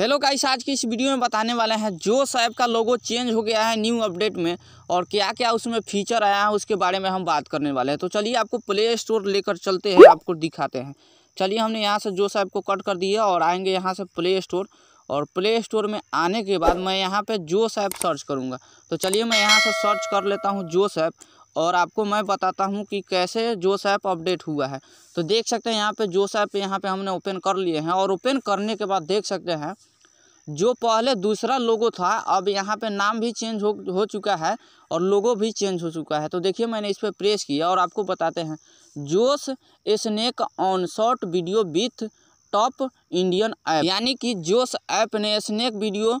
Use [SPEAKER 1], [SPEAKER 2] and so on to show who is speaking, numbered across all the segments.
[SPEAKER 1] hello guys आज की इस वीडियो में बताने वाले हैं जो ऐप का लोगो चेंज हो गया है न्यू अपडेट में और क्या क्या उसमें फीचर आया है उसके बारे में हम बात करने वाले हैं तो चलिए आपको प्ले स्टोर लेकर चलते हैं आपको दिखाते हैं चलिए हमने यहाँ से जो ऐप को कट कर दिया और आएंगे यहाँ से प्ले स्टोर और प्ले स्टोर में आने के बाद मैं यहाँ पर जो ऐप सर्च करूँगा तो चलिए मैं यहाँ से सर्च कर लेता हूँ जो ऐप और आपको मैं बताता हूँ कि कैसे जो ऐप अपडेट हुआ है तो देख सकते हैं यहाँ पे जो ऐप यहाँ पे हमने ओपन कर लिए हैं और ओपन करने के बाद देख सकते हैं जो पहले दूसरा लोगो था अब यहाँ पे नाम भी चेंज हो हो चुका है और लोगो भी चेंज हो चुका है तो देखिए मैंने इस पर प्रेस किया और आपको बताते हैं Josh snack on short video with top Indian app यानी कि जोश ऐप ने स्नेक वीडियो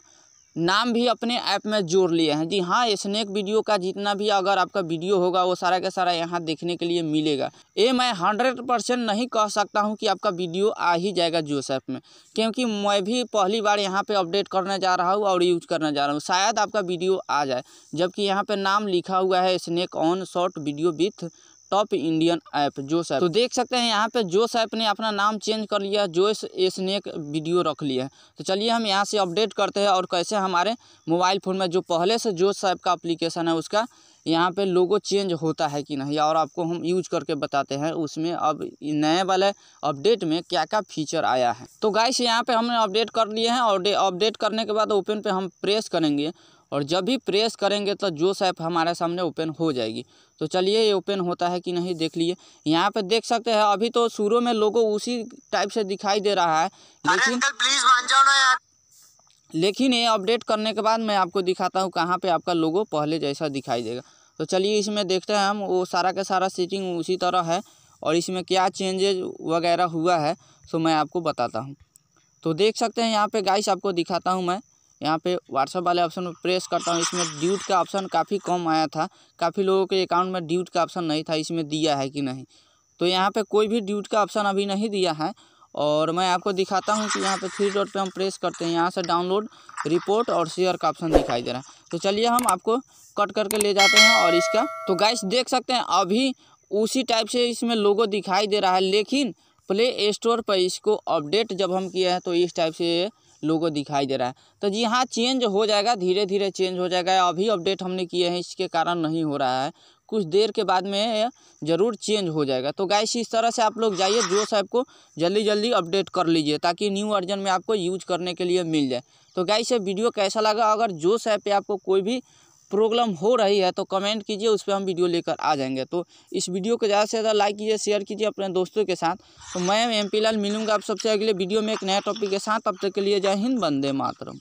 [SPEAKER 1] नाम भी अपने ऐप में जोड़ लिए हैं जी हाँ स्नैक वीडियो का जितना भी अगर आपका वीडियो होगा वो सारा का सारा यहाँ देखने के लिए मिलेगा ये मैं हंड्रेड परसेंट नहीं कह सकता हूँ कि आपका वीडियो आ ही जाएगा जोस ऐप में क्योंकि मैं भी पहली बार यहाँ पर अपडेट करने जा रहा हूँ और यूज करने जा रहा हूँ शायद आपका वीडियो आ जाए जबकि यहाँ पर नाम लिखा हुआ है snack on short video with top Indian app Josh app तो देख सकते हैं यहाँ पे जोश ऐप ने अपना नाम चेंज कर लिया जोश एक वीडियो रख लिया है तो चलिए हम यहाँ से अपडेट करते हैं और कैसे हमारे मोबाइल फ़ोन में जो पहले से जोश ऐप का अप्लीकेशन है उसका यहाँ पे लोगो चेंज होता है कि नहीं और आपको हम यूज करके बताते हैं उसमें अब नए वाले अपडेट में क्या क्या फीचर आया है तो गाइस यहाँ पे हमने अपडेट कर लिए हैं और अपडेट करने के बाद ओपन पे हम प्रेस करेंगे और जब भी प्रेस करेंगे तो जो ऐप हमारे सामने ओपन हो जाएगी तो चलिए ये ओपन होता है कि नहीं देख लिए यहाँ पे देख सकते हैं अभी तो शुरू में लोगों उसी टाइप से दिखाई दे रहा है लेकिन प्लीज मान जाओ ना यार लेकिन ये अपडेट करने के बाद मैं आपको दिखाता हूँ कहाँ पे आपका लोगो पहले जैसा दिखाई देगा तो चलिए इसमें देखते हैं हम वो सारा का सारा सीटिंग उसी तरह है और इसमें क्या चेंजेज वगैरह हुआ है तो मैं आपको बताता हूँ तो देख सकते हैं यहाँ पे गाइस आपको दिखाता हूँ मैं यहाँ पे व्हाट्सअप वाले ऑप्शन में प्रेस करता हूँ इसमें ड्यूट का ऑप्शन काफ़ी कम आया था काफ़ी लोगों के अकाउंट में ड्यूट का ऑप्शन नहीं था इसमें दिया है कि नहीं तो यहाँ पे कोई भी ड्यूट का ऑप्शन अभी नहीं दिया है और मैं आपको दिखाता हूँ कि यहाँ पे थ्री डॉट पे हम प्रेस करते हैं यहाँ से डाउनलोड रिपोर्ट और शेयर का ऑप्शन दिखाई दे रहा है तो चलिए हम आपको कट करके ले जाते हैं और इसका तो गैस देख सकते हैं अभी उसी टाइप से इसमें लोगो दिखाई दे रहा है लेकिन प्ले स्टोर पर इसको अपडेट जब हम किए हैं तो इस टाइप से लोगो दिखाई दे रहा है तो जी हाँ चेंज हो जाएगा धीरे धीरे चेंज हो जाएगा अभी अपडेट हमने किए हैं इसके कारण नहीं हो रहा है कुछ देर के बाद में ज़रूर चेंज हो जाएगा तो गाइस इस तरह से आप लोग जाइए जो साहब को जल्दी जल्दी अपडेट कर लीजिए ताकि न्यू वर्जन में आपको यूज करने के लिए मिल जाए तो गाइस ये वीडियो कैसा लगा अगर जो साहब पे आपको कोई भी प्रॉब्लम हो रही है तो कमेंट कीजिए उस पर हम वीडियो लेकर आ जाएंगे तो इस वीडियो को ज़्यादा से ज़्यादा लाइक कीजिए शेयर कीजिए अपने दोस्तों के साथ तो मैं एम पी लाल मिलूँगा आप सबसे अगले वीडियो में एक नया टॉपिक के साथ अब तक के लिए जय हिंद बंदे मातरम